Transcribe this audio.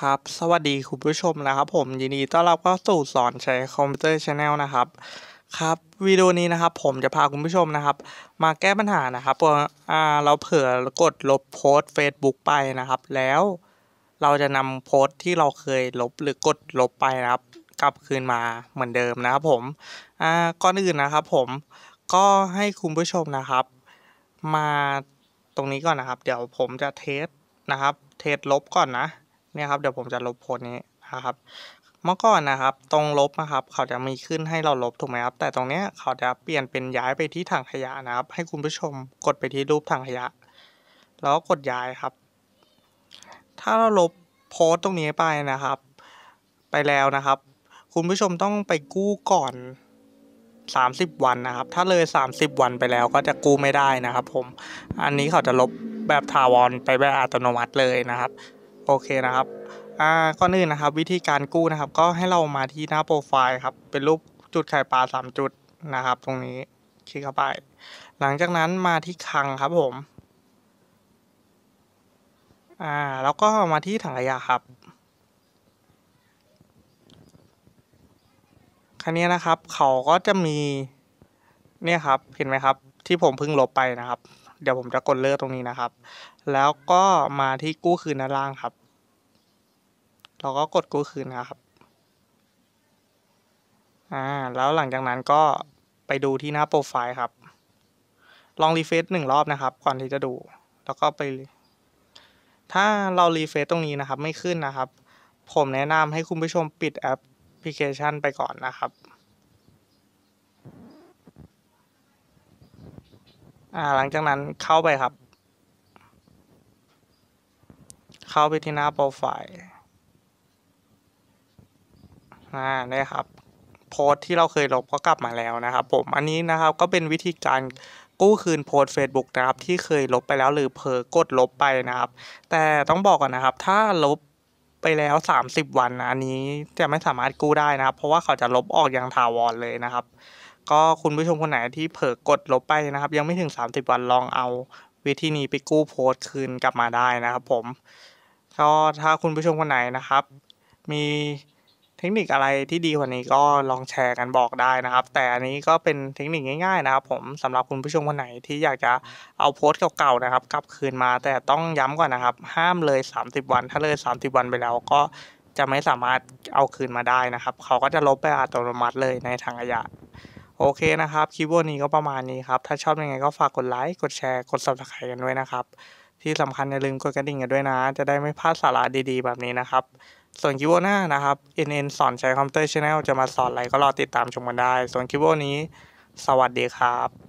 ครับสวัสดีคุณผู้ชมนะครับ ผมยินดีต้อนรับเข้าสู่สอนใช้คอมพิวเตอร์ชาแนลนะครับ ครับวิดีโอนี้นะครับ ผมจะพาคุณผู้ชมนะครับ มาแก้ปัญหานะครับเราเผื่อกดลบโพสต์ Facebook ไปนะครับ แล้วเราจะนำโพสต์ที่เราเคยลบหรือกดลบไปนะครับ กลับคืนมาเหมือนเดิมนะครับผมก่อนอื่นนะครับ ผมก็ให้คุณผู้ชมนะครับ มาตรงนี้ก่อนนะครับ เดี๋ยวผมจะเทสนะครับ เทสลบก่อนนะเนี่ครับเดี๋ยวผมจะลบโพสต์นี้นะครับ เมื่อก่อนนะครับ ตรงลบนะครับ เขาจะมีขึ้นให้เราลบถูกไหมครับแต่ตรงเนี้ยเขาจะเปลี่ยนเป็นย้ายไปที่ถังขยะนะครับ ให้คุณผู้ชมกดไปที่รูปถังขยะ แล้วกดย้ายครับ ถ้าเราลบโพสต์ตรงนี้ไปนะครับ ไปแล้วนะครับ คุณผู้ชมต้องไปกู้ก่อน30 วันนะครับถ้าเลย30วันไปแล้ว ก็จะกู้ไม่ได้นะครับ ผม อันนี้เขาจะลบแบบทาวนไปแบบอัตโนมัติเลยนะครับโอเคนะครับ อ่าก่อนอื่นนะครับวิธีการกู้นะครับ ก็ให้เรามาที่หน้าโปรไฟล์ครับ เป็นรูปจุดไข่ปลา3 จุดนะครับตรงนี้คลิกเข้าไป หลังจากนั้นมาที่คลังครับผม อ่า แล้วก็มาที่ถังขยะครับคันนี้นะครับเขาก็จะมีเนี่ยครับเห็นไหมครับที่ผมเพิ่งลบไปนะครับเดี๋ยวผมจะกดเลิกตรงนี้นะครับ แล้วก็มาที่กู้คืนด้านล่างครับ เราก็กดกู้คืนนะครับ อ่า แล้วหลังจากนั้นก็ไปดูที่หน้าโปรไฟล์ครับ ลองรีเฟซหนึ่งรอบนะครับก่อนที่จะดู แล้วก็ไป ถ้าเรารีเฟซตรงนี้นะครับไม่ขึ้นนะครับ ผมแนะนำให้คุณผู้ชมปิดแอปพลิเคชันไปก่อนนะครับอ่าหลังจากนั้นเข้าไปครับ เข้าไปที่หน้าโปรไฟล์ อ่าได้ครับ โพสที่เราเคยลบก็กลับมาแล้วนะครับ ผมอันนี้นะครับก็เป็นวิธีการกู้คืนโพสต์ Facebook นะครับ ที่เคยลบไปแล้วหรือเพอกดลบไปนะครับ แต่ต้องบอกก่อนนะครับ ถ้าลบไปแล้ว30วันนะอันนี้จะไม่สามารถกู้ได้นะครับ เพราะว่าเขาจะลบออกอย่างถาวรเลยนะครับก็คุณผู้ชมคนไหนที่เผลอกดลบไปนะครับ ยังไม่ถึง 30 วันลองเอาวิธีนี้ไปกู้โพสต์คืนกลับมาได้นะครับ ผมก็ถ้าคุณผู้ชมคนไหนนะครับ มีเทคนิคอะไรที่ดีกว่านี้ก็ลองแชร์กันบอกได้นะครับ แต่อันนี้ก็เป็นเทคนิคง่ายๆ นะครับ ผมสำหรับคุณผู้ชมคนไหนที่อยากจะเอาโพสต์เก่าๆนะครับกลับคืนมา แต่ต้องย้ำก่อนนะครับ ห้ามเลย30วัน ถ้าเลย30วันไปแล้วก็จะไม่สามารถเอาคืนมาได้นะครับ เขาก็จะลบไปอัตโนมัติเลยในทางายะโอเคนะครับคลิปวันนี้ก็ประมาณนี้ครับถ้าชอบยังไง ก็ฝากกดไลค์กดแชร์กด subscribe กันด้วยนะครับที่สำคัญอย่าลืมกดกระดิ่งกันด้วยนะ จะได้ไม่พลาดสาระดี ๆแบบนี้นะครับ ส่วนคลิปวันหน้านะครับ NN สอนใช้คอมพิวเตอร์ชาแนลจะมาสอนอะไรก็รอติดตามชมกันได้ส่วนคลิปวันนี้สวัสดีครับ